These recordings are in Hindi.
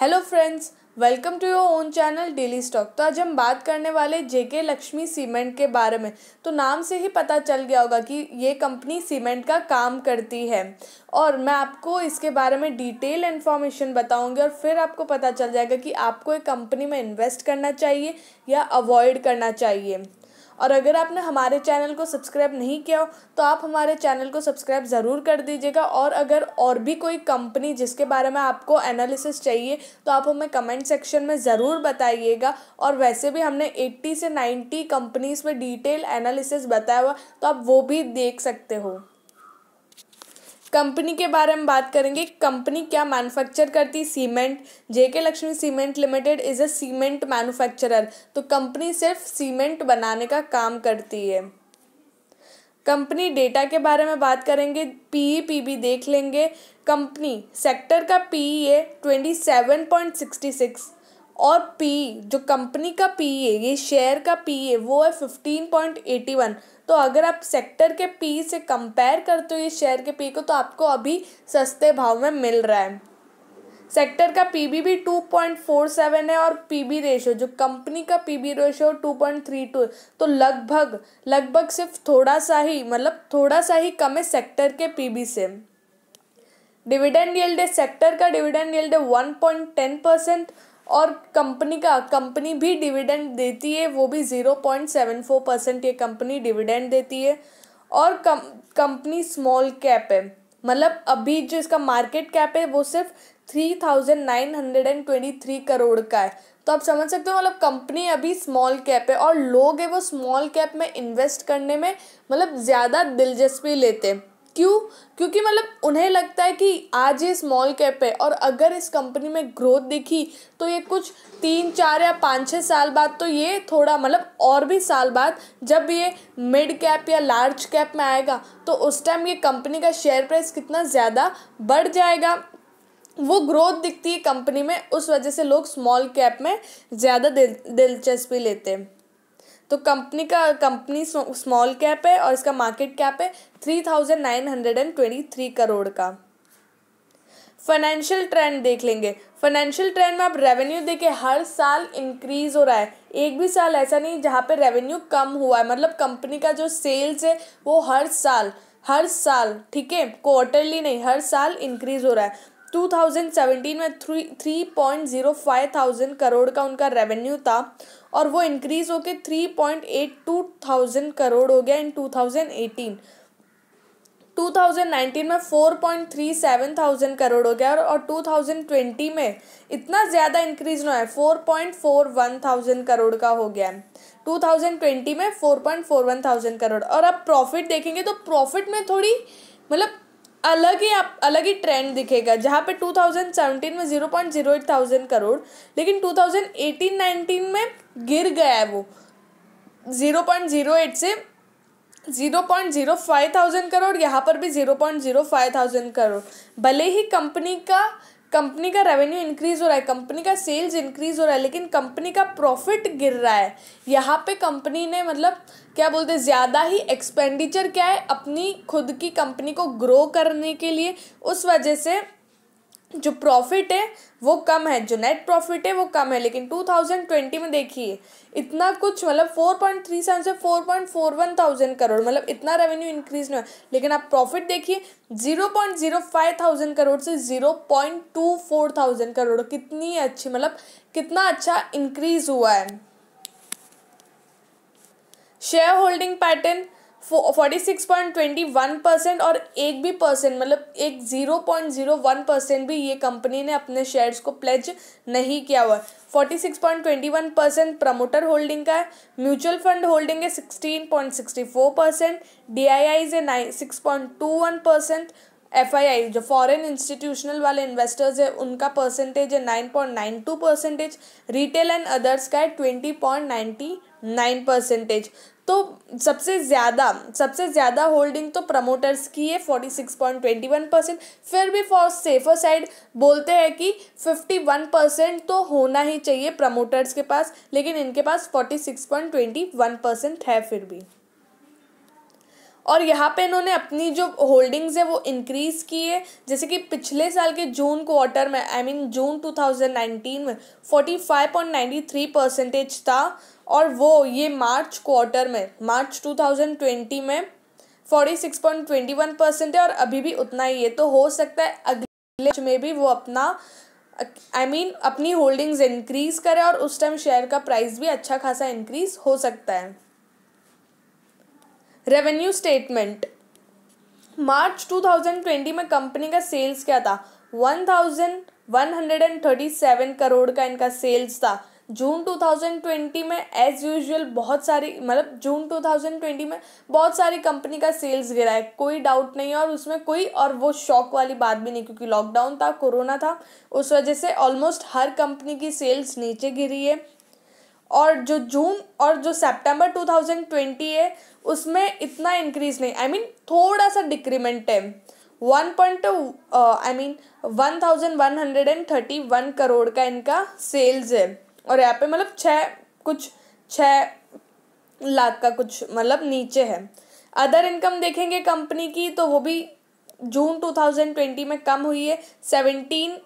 hello friends welcome to your own channel daily stock तो आज हम बात करने वाले जेके लक्ष्मी सीमेंट के बारे में तो नाम से ही पता चल गया होगा कि ये कंपनी सीमेंट का काम करती है और मैं आपको इसके बारे में डिटेल इन्फॉर्मेशन बताऊंगी और फिर आपको पता चल जाएगा कि आपको एक कंपनी में इन्वेस्ट करना चाहिए या अवॉइड करना चाहिए और अगर आपने हमारे चैनल को सब्सक्राइब नहीं किया हो तो आप हमारे चैनल को सब्सक्राइब ज़रूर कर दीजिएगा और अगर और भी कोई कंपनी जिसके बारे में आपको एनालिसिस चाहिए तो आप हमें कमेंट सेक्शन में ज़रूर बताइएगा और वैसे भी हमने एट्टी से नाइन्टी कंपनीज़ में डिटेल एनालिसिस बताया हुआ तो आप वो भी देख सकते हो कंपनी के बारे में बात करेंगे कंपनी क्या मैन्युफैक्चर करती cement JK Lakshmi cement limited is a cement manufacturer तो कंपनी सिर्फ सीमेंट बनाने का काम करती है कंपनी डेटा के बारे में बात करेंगे पीई पीबी देख लेंगे कंपनी सेक्टर का पीई है twenty seven point sixty six और पी जो कंपनी का पी है ये शेयर का पी है वो है फिफ्टीन पॉइंट एटी वन तो अगर आप सेक्टर के पी से कंपेयर करते हो ये शेयर के पी को तो आपको अभी सस्ते भाव में मिल रहा है सेक्टर का बी भी टू पॉइंट फोर सेवन है और पी बी रेशो जो कंपनी का P B ratio two point three two तो लगभग लगभग सिर्फ थोड़ा सा ही मतलब थोड़ा सा ही कम है सेक्टर के बी से डिविडेंड यील्ड सेक्टर का डिविडेंड यील्ड है वन पॉइंट टेन परसेंट और कंपनी का कंपनी भी डिविडेंड देती है वो भी zero point seven four percent ये कंपनी डिविडेंड देती है और कम कंपनी स्मॉल कैप है मतलब अभी जो इसका मार्केट कैप है वो सिर्फ three thousand nine hundred and twenty three crore का है तो आप समझ सकते हो मतलब कंपनी अभी स्मॉल कैप है और लोग है वो स्मॉल कैप में इन्वेस्ट करने में मतलब ज़्यादा दिलचस्पी लेते हैं क्यों क्योंकि मतलब उन्हें लगता है कि आज ये स्मॉल कैप है और अगर इस कंपनी में ग्रोथ दिखी तो ये कुछ तीन चार या पाँच छः साल बाद तो ये थोड़ा मतलब और भी साल बाद जब ये मिड कैप या लार्ज कैप में आएगा तो उस टाइम ये कंपनी का शेयर प्राइस कितना ज़्यादा बढ़ जाएगा वो ग्रोथ दिखती है कंपनी में उस वजह से लोग स्मॉल कैप में ज़्यादा दिलचस्पी लेते हैं तो कंपनी का कंपनी स्मॉल कैप है और इसका मार्केट कैप है three thousand nine hundred and twenty three crore का फाइनेंशियल ट्रेंड देख लेंगे फाइनेंशियल ट्रेंड में आप रेवेन्यू देखे हर साल इंक्रीज हो रहा है एक भी साल ऐसा नहीं जहाँ पे रेवेन्यू कम हुआ है मतलब कंपनी का जो सेल्स है वो हर साल हर साल ठीक है क्वार्टरली नहीं हर साल इंक्रीज हो रहा है 2017 में three three point zero five thousand crore का उनका रेवेन्यू था और वो इंक्रीज़ होकर three point eight two thousand crore हो गया in two thousand eighteen nineteen में सेवन थाउजेंड करोड़ हो गया और 2020 में इतना ज़्यादा इंक्रीज ना है four four point one thousand crore का हो गया ट्वेंटी में वन थाउजेंड करोड़ और अब प्रॉफिट देखेंगे तो प्रॉफिट में थोड़ी मतलब अलग ही आप अलग ही ट्रेंड दिखेगा जहाँ पे 2017 में zero point zero eight thousand crore लेकिन 2018-19 में गिर गया है वो जीरो पॉइंट जीरो एट से zero point zero five thousand crore यहाँ पर भी zero point zero five thousand crore भले ही कंपनी का कंपनी का रेवेन्यू इंक्रीज हो रहा है कंपनी का सेल्स इंक्रीज हो रहा है लेकिन कंपनी का प्रॉफिट गिर रहा है यहाँ पे कंपनी ने मतलब क्या बोलते हैं ज़्यादा ही एक्सपेंडिचर क्या है अपनी खुद की कंपनी को ग्रो करने के लिए उस वजह से जो प्रॉफिट है वो कम है जो नेट प्रॉफिट है वो कम है लेकिन टू थाउजेंड ट्वेंटी में देखिए इतना कुछ मतलब फोर पॉइंट थ्री सेवन से four point four one thousand crore मतलब इतना रेवेन्यू इंक्रीज नहीं हुआ लेकिन आप प्रॉफिट देखिए zero point zero five thousand crore से zero point two four thousand crore कितनी अच्छी मतलब कितना अच्छा इंक्रीज हुआ है share holding pattern forty six point twenty one percent और एक भी परसेंट मतलब एक zero point zero one percent भी ये कंपनी ने अपने शेयर्स को प्लेज नहीं किया हुआ है forty six point twenty one percent promoter holding का है म्यूचुअल फंड होल्डिंग है sixteen point sixty four percent D I I से nine six point two one percent F I I जो फॉरेन इंस्टीट्यूशनल वाले इन्वेस्टर्स है उनका परसेंटेज है nine point nine two percentage retail and others का है twenty point ninety nine percentage तो सबसे ज़्यादा सबसे ज़्यादा होल्डिंग तो प्रमोटर्स की है forty six point twenty one percent फिर भी फॉर सेफर साइड बोलते हैं कि फिफ्टी वन परसेंट तो होना ही चाहिए प्रमोटर्स के पास लेकिन इनके पास forty six point twenty one percent है फिर भी और यहाँ पे इन्होंने अपनी जो होल्डिंग्स है वो इंक्रीज़ की है जैसे कि पिछले साल के जून क्वार्टर में आई मीन जून 2019 में 45.93 परसेंटेज था और वो ये मार्च क्वार्टर में मार्च 2020 में 46.21 परसेंट है और अभी भी उतना ही है तो हो सकता है अगले में भी वो अपना आई I मीन mean, अपनी होल्डिंग्स इंक्रीज़ करे और उस टाइम शेयर का प्राइस भी अच्छा खासा इंक्रीज़ हो सकता है रेवेन्यू स्टेटमेंट मार्च 2020 में कंपनी का सेल्स क्या था 1137 करोड़ का इनका सेल्स था जून 2020 में एज यूजल बहुत सारी मतलब जून 2020 में बहुत सारी कंपनी का सेल्स गिरा है कोई डाउट नहीं है और उसमें कोई और वो शॉक वाली बात भी नहीं क्योंकि लॉकडाउन था कोरोना था उस वजह से ऑलमोस्ट हर कंपनी की सेल्स नीचे गिरी है और जो जून और जो सितंबर 2020 है उसमें इतना इंक्रीज नहीं आई I मीन mean, थोड़ा सा डिक्रीमेंट है one point I mean one thousand one hundred and thirty one crore का इनका सेल्स है और यहाँ पे मतलब छः कुछ छः लाख का कुछ मतलब नीचे है अदर इनकम देखेंगे कंपनी की तो वो भी जून टू थाउजेंड ट्वेंटी में कम हुई है सेवेंटीन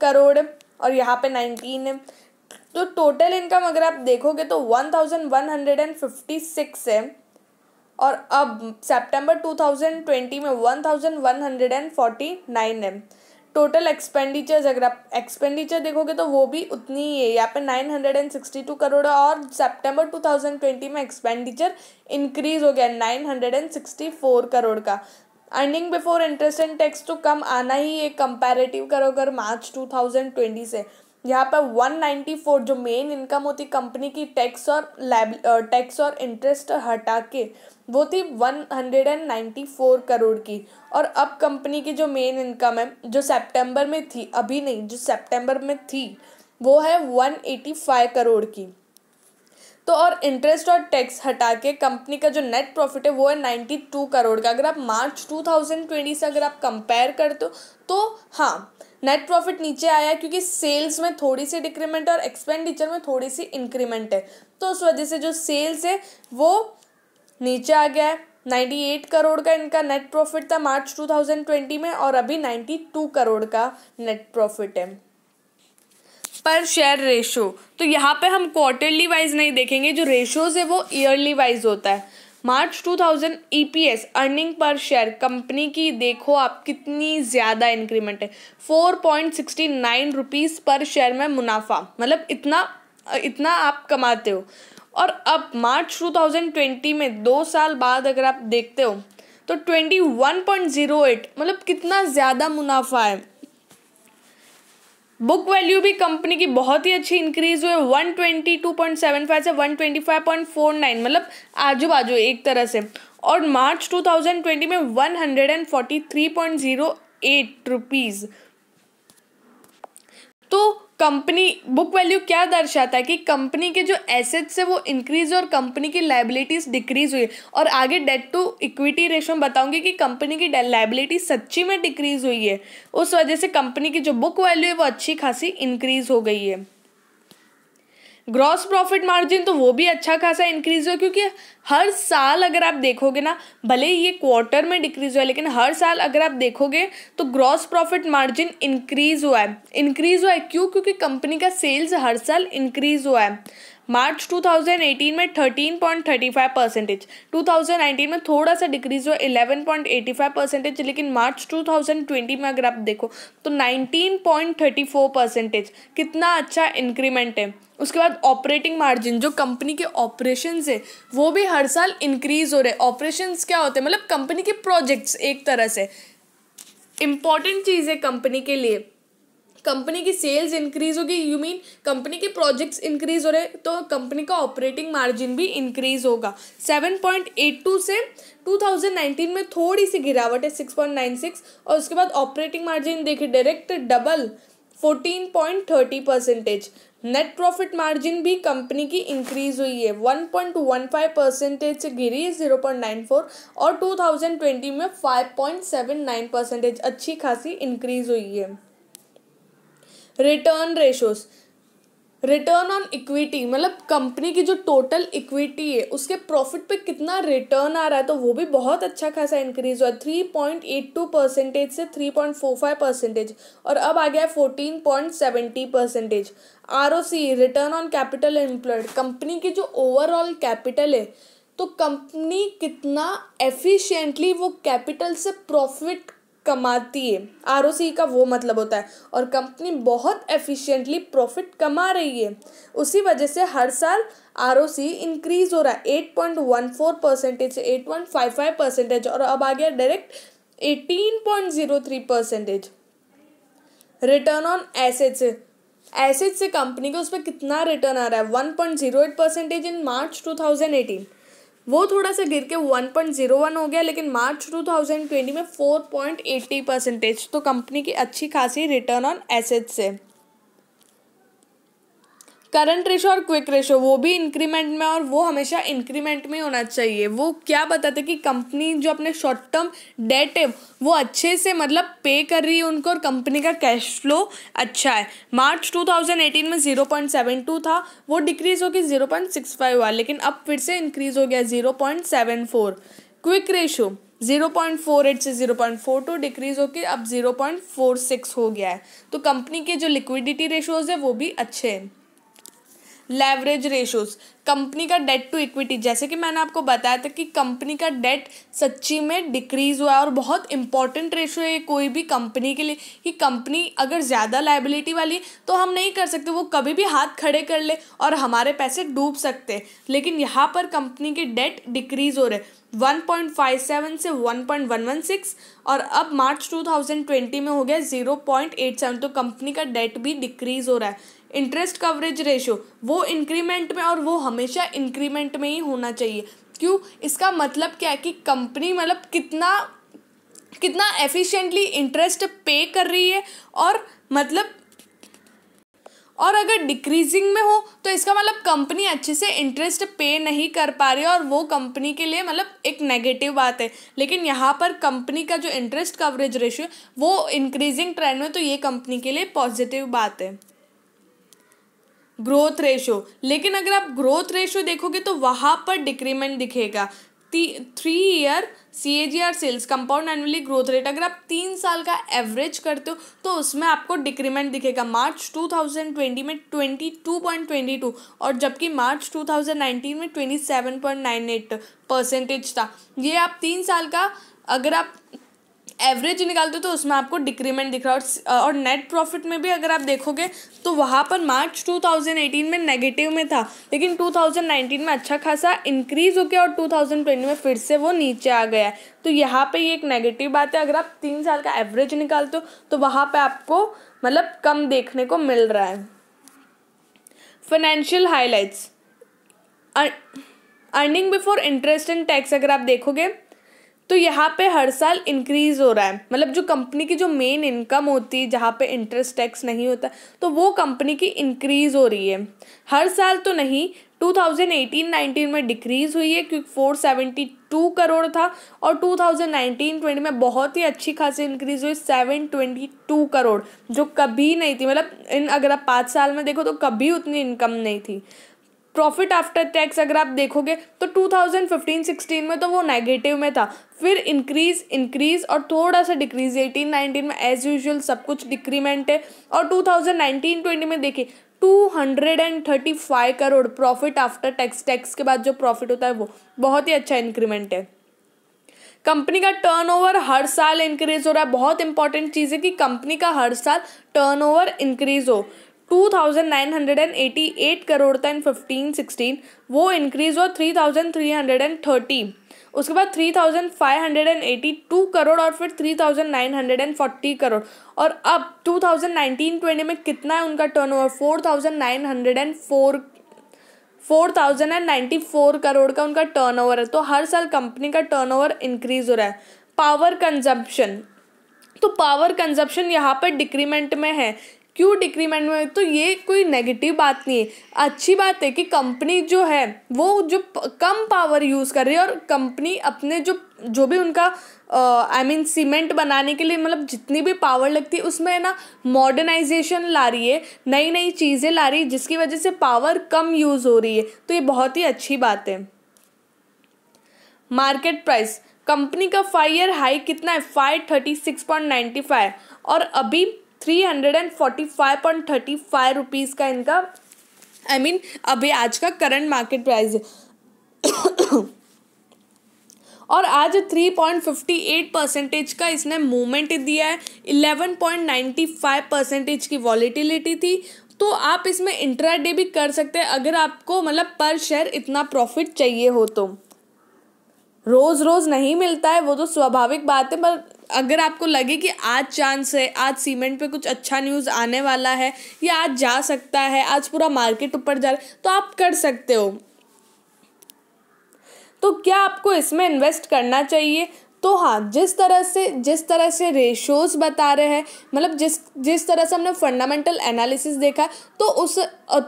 करोड़ और यहाँ पे नाइनटीन है तो टोटल इनकम अगर आप देखोगे तो one thousand one hundred and fifty six है और अब सितंबर 2020 में 1149 है टोटल एक्सपेंडिचर्स अगर आप एक्सपेंडिचर देखोगे तो वो भी उतनी ही है यहाँ पे 962 करोड़ और सितंबर 2020 में एक्सपेंडिचर इंक्रीज हो गया 964 करोड़ का earning before interest and tax तो कम आना ही है कंपेरेटिव करो अगर मार्च 2020 से यहाँ पर 194 जो मेन इनकम होती कंपनी की टैक्स और लैब टैक्स और इंटरेस्ट हटा के वो थी 194 करोड़ की और अब कंपनी की जो मेन इनकम है जो सितंबर में थी अभी नहीं जो सितंबर में थी वो है 185 करोड़ की तो और इंटरेस्ट और टैक्स हटा के कंपनी का जो नेट प्रॉफिट है वो है नाइन्टी टू करोड़ का अगर आप मार्च टू थाउजेंड ट्वेंटी से अगर आप कंपेयर करते हो तो हाँ नेट प्रॉफिट नीचे आया क्योंकि सेल्स में थोड़ी सी डिक्रीमेंट और एक्सपेंडिचर में थोड़ी सी इंक्रीमेंट है तो उस वजह से जो सेल्स है वो नीचे आ गया है नाइन्टी एट करोड़ का इनका नेट प्रॉफिट था मार्च टू थाउजेंड ट्वेंटी में और अभी नाइन्टी टू करोड़ का नेट प्रॉफिट है पर शेयर रेशो तो यहाँ पे हम क्वार्टरली वाइज नहीं देखेंगे जो रेशोज है वो ईयरली वाइज होता है March 2000 EPS earning per share company की देखो आप कितनी ज़्यादा इंक्रीमेंट है four point sixty nine rupees per share में मुनाफा मतलब इतना इतना आप कमाते हो और अब मार्च 2020 में दो साल बाद अगर आप देखते हो तो twenty one point zero eight मतलब कितना ज़्यादा मुनाफा है बुक वैल्यू भी कंपनी की बहुत ही अच्छी इंक्रीज हुई one twenty two point seven five से one twenty five point four nine मतलब आजू बाजू एक तरह से और मार्च टू थाउजेंड ट्वेंटी में one hundred and forty three point zero eight rupees तो कंपनी बुक वैल्यू क्या दर्शाता है कि कंपनी के जो एसेट्स है वो इंक्रीज और कंपनी की लाइबिलिटीज डिक्रीज हुई और आगे डेट टू इक्विटी रेशो में बताऊंगी कि कंपनी की लाइबिलिटी सच्ची में डिक्रीज हुई है उस वजह से कंपनी की जो बुक वैल्यू है वो अच्छी खासी इंक्रीज हो गई है ग्रॉस प्रॉफिट मार्जिन तो वो भी अच्छा खासा इंक्रीज हुआ क्योंकि हर साल अगर आप देखोगे ना भले ही ये क्वार्टर में डिक्रीज हुआ है लेकिन हर साल अगर आप देखोगे तो ग्रॉस प्रॉफिट मार्जिन इंक्रीज हुआ है इंक्रीज हुआ है क्यों क्योंकि कंपनी का सेल्स हर साल इंक्रीज हुआ है मार्च 2018 में 13.35 परसेंटेज 2019 में थोड़ा सा डिक्रीज हुआ 11.85 परसेंटेज लेकिन मार्च 2020 में अगर आप देखो तो 19.34 परसेंटेज कितना अच्छा इंक्रीमेंट है उसके बाद ऑपरेटिंग मार्जिन जो कंपनी के ऑपरेशन है वो भी हर साल इंक्रीज हो रहे ऑपरेशन क्या होते हैं मतलब कंपनी के प्रोजेक्ट्स एक तरह से इम्पॉर्टेंट चीज़ है कंपनी के लिए कंपनी की सेल्स इंक्रीज होगी यू मीन कंपनी के प्रोजेक्ट्स इंक्रीज हो रहे तो कंपनी का ऑपरेटिंग मार्जिन भी इंक्रीज होगा सेवन पॉइंट एट टू से टू थाउजेंड नाइनटीन में थोड़ी सी गिरावट है सिक्स पॉइंट नाइन सिक्स और उसके बाद ऑपरेटिंग मार्जिन देखिए direct double fourteen point thirty percentage net profit margin भी कंपनी की इंक्रीज हुई है one one point five percentage से गिरी है जीरो पॉइंट नाइन फोर और टू थाउजेंड ट्वेंटी में five point seven nine percentage अच्छी खासी इंक्रीज हुई है return ratios return on equity मतलब कंपनी की जो टोटल इक्विटी है उसके प्रॉफिट पे कितना रिटर्न आ रहा है तो वो भी बहुत अच्छा खासा इंक्रीज हुआ three point eight two percentage से three point four five percentage और अब आ गया है fourteen point seventy percentage R O C return on capital employed company की जो ओवरऑल कैपिटल है तो कंपनी कितना एफिशिएंटली वो कैपिटल से प्रॉफिट कमाती है आर का वो मतलब होता है और कंपनी बहुत एफिशिएंटली प्रॉफिट कमा रही है उसी वजह से हर साल आर ओ सी इंक्रीज हो रहा है eight point one four percentage eight point five five percentage और अब आ गया direct eighteen point zero three percentage return on assets assets से कंपनी को उस पर कितना रिटर्न आ रहा है one point zero eight percentage in March two thousand eighteen वो थोड़ा सा गिर के वन पॉइंट जीरो वन हो गया लेकिन मार्च टू थाउजेंड ट्वेंटी में फोर पॉइंट एट्टी परसेंटेज तो कंपनी की अच्छी खासी रिटर्न ऑन एसेट्स है करंट रेशो और क्विक रेशो वो भी इंक्रीमेंट में और वो हमेशा इंक्रीमेंट में होना चाहिए वो क्या बताते कि कंपनी जो अपने शॉर्ट टर्म डेट है वो अच्छे से मतलब पे कर रही है उनको और कंपनी का कैश फ्लो अच्छा है मार्च 2018 में 0.72 था वो डिक्रीज हो होकर 0.65 हुआ लेकिन अब फिर से इंक्रीज हो गया जीरो क्विक रेशो 0.48 से 0.42 डिक्रीज होकर अब 0.46 हो गया है तो कंपनी के जो लिक्विडिटी रेशोज़ है वो भी अच्छे हैं लेवरेज रेशोज कंपनी का डेट टू इक्विटी जैसे कि मैंने आपको बताया था कि कंपनी का डेट सच्ची में डिक्रीज हुआ है और बहुत इंपॉर्टेंट रेशो है कोई भी कंपनी के लिए कि कंपनी अगर ज़्यादा लाइबिलिटी वाली तो हम नहीं कर सकते वो कभी भी हाथ खड़े कर ले और हमारे पैसे डूब सकते लेकिन यहाँ पर कंपनी के डेट डिक्रीज हो रहे वन पॉइंट फाइव सेवन से one point one one six और अब मार्च टू थाउजेंड ट्वेंटी में हो गया ज़ीरो पॉइंट एट सेवन तो कंपनी का डेट भी डिक्रीज हो रहा है इंटरेस्ट कवरेज रेशो वो इंक्रीमेंट में और वो हमेशा इंक्रीमेंट में ही होना चाहिए क्यों इसका मतलब क्या है कि कंपनी मतलब कितना कितना एफिशिएंटली इंटरेस्ट पे कर रही है और मतलब और अगर डिक्रीजिंग में हो तो इसका मतलब कंपनी अच्छे से इंटरेस्ट पे नहीं कर पा रही है और वो कंपनी के लिए मतलब एक नेगेटिव बात है लेकिन यहाँ पर कंपनी का जो इंटरेस्ट कवरेज रेशियो वो इंक्रीजिंग ट्रेंड में तो ये कंपनी के लिए पॉजिटिव बात है ग्रोथ रेशो लेकिन अगर आप ग्रोथ रेशो देखोगे तो वहाँ पर डिक्रीमेंट दिखेगा three year C A G R sales compound annually growth rate अगर आप तीन साल का एवरेज करते हो तो उसमें आपको डिक्रीमेंट दिखेगा मार्च टू थाउजेंड ट्वेंटी में twenty twenty two point two और जबकि मार्च टू थाउजेंड नाइनटीन में twenty seven point nine eight percentage था ये आप तीन साल का अगर आप एवरेज निकालते हो तो उसमें आपको डिक्रीमेंट दिख रहा है और नेट प्रॉफिट में भी अगर आप देखोगे तो वहाँ पर मार्च 2018 में नेगेटिव में था लेकिन 2019 में अच्छा खासा इंक्रीज हो गया और 2020 में फिर से वो नीचे आ गया है तो यहाँ पे ये एक नेगेटिव बात है अगर आप तीन साल का एवरेज निकालते हो तो वहाँ पर आपको मतलब कम देखने को मिल रहा है financial highlights earning before interest and tax अगर आप देखोगे तो यहाँ पे हर साल इंक्रीज हो रहा है मतलब जो कंपनी की जो मेन इनकम होती है जहाँ पे इंटरेस्ट टैक्स नहीं होता तो वो कंपनी की इंक्रीज हो रही है हर साल तो नहीं 2018-19 में डिक्रीज हुई है क्योंकि 472 करोड़ था और 2019-20 में बहुत ही अच्छी खासी इंक्रीज हुई 722 करोड़ जो कभी नहीं थी मतलब इन अगर आप पाँच साल में देखो तो कभी उतनी इनकम नहीं थी प्रॉफिट आफ्टर टैक्स अगर आप देखोगे तो 2015-16 में तो वो नेगेटिव में था फिर इंक्रीज इंक्रीज और थोड़ा सा डिक्रीज 18-19 में एज यूजुअल सब कुछ डिक्रीमेंट है और 2019-20 में देखिए 235 crore profit after tax tax के बाद जो प्रॉफिट होता है वो बहुत ही अच्छा इंक्रीमेंट है कंपनी का टर्नओवर हर साल इंक्रीज हो रहा है बहुत इंपॉर्टेंट चीज़ है कि कंपनी का हर साल टर्नओवर इंक्रीज हो 2,988 करोड़ था इन फिफ्टीन सिक्सटीन वो इंक्रीज हुआ 3,330 उसके बाद 3,582 करोड़ और फिर 3,940 करोड़ और अब 2019-20 में कितना है उनका टर्न एंड नाइन्टी 4,094 करोड़ का उनका टर्न ओवर है तो हर साल कंपनी का टर्न ओवर इंक्रीज हो रहा है पावर कंजप्शन तो पावर कंजप्शन यहाँ पर डिक्रीमेंट में है क्यों डिक्रीमेंट में तो ये कोई नेगेटिव बात नहीं है अच्छी बात है कि कंपनी जो है वो जो कम पावर यूज़ कर रही है और कंपनी अपने जो जो भी उनका आई मीन सीमेंट बनाने के लिए मतलब जितनी भी पावर लगती है उसमें ना मॉडर्नाइजेशन ला रही है नई नई चीज़ें ला रही है जिसकी वजह से पावर कम यूज़ हो रही है तो ये बहुत ही अच्छी बात है मार्केट प्राइस कंपनी का फाइव ईयर हाई कितना है five thirty six point ninety five और अभी three hundred and forty five point thirty five rupees का इनका आई I मीन mean, अभी आज का करंट मार्केट प्राइस है और आज three point fifty eight percentage का इसने मूवमेंट दिया है eleven point ninety five percentage की वॉलीटिलिटी थी तो आप इसमें इंट्राडे भी कर सकते हैं अगर आपको मतलब पर शेयर इतना प्रॉफिट चाहिए हो तो रोज़ रोज़ नहीं मिलता है वो तो स्वाभाविक बात है पर अगर आपको लगे कि आज चांस है आज सीमेंट पे कुछ अच्छा न्यूज़ आने वाला है या आज जा सकता है आज पूरा मार्केट ऊपर जा रहा है तो आप कर सकते हो तो क्या आपको इसमें इन्वेस्ट करना चाहिए तो हाँ जिस तरह से जिस तरह से रेशोज़ बता रहे हैं मतलब जिस जिस तरह से हमने फंडामेंटल एनालिसिस देखा तो उस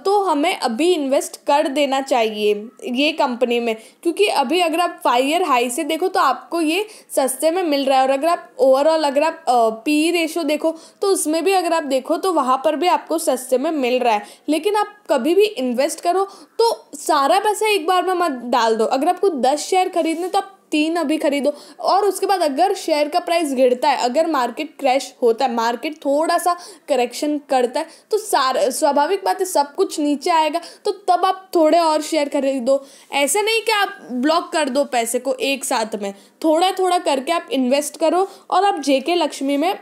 तो हमें अभी इन्वेस्ट कर देना चाहिए ये कंपनी में क्योंकि अभी अगर आप फाइव ईयर हाई से देखो तो आपको ये सस्ते में मिल रहा है और अगर आप ओवरऑल अगर आप पी रेशो e देखो तो उसमें भी अगर आप देखो तो वहाँ पर भी आपको सस्ते में मिल रहा है लेकिन आप कभी भी इन्वेस्ट करो तो सारा पैसा एक बार में मत डाल दो अगर आपको दस शेयर खरीदने तो आप तीन अभी खरीदो और उसके बाद अगर शेयर का प्राइस गिरता है अगर मार्केट क्रैश होता है मार्केट थोड़ा सा करेक्शन करता है तो सार स्वाभाविक बात है सब कुछ नीचे आएगा तो तब आप थोड़े और शेयर खरीदो ऐसा नहीं कि आप ब्लॉक कर दो पैसे को एक साथ में थोड़ा थोड़ा करके आप इन्वेस्ट करो और आप जेके लक्ष्मी में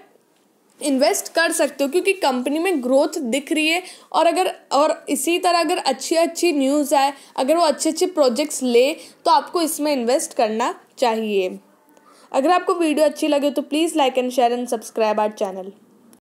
इन्वेस्ट कर सकते हो क्योंकि कंपनी में ग्रोथ दिख रही है और अगर और इसी तरह अगर अच्छी अच्छी न्यूज़ आए अगर वो अच्छे अच्छे प्रोजेक्ट्स ले तो आपको इसमें इन्वेस्ट करना चाहिए अगर आपको वीडियो अच्छी लगे तो please like and share and subscribe our channel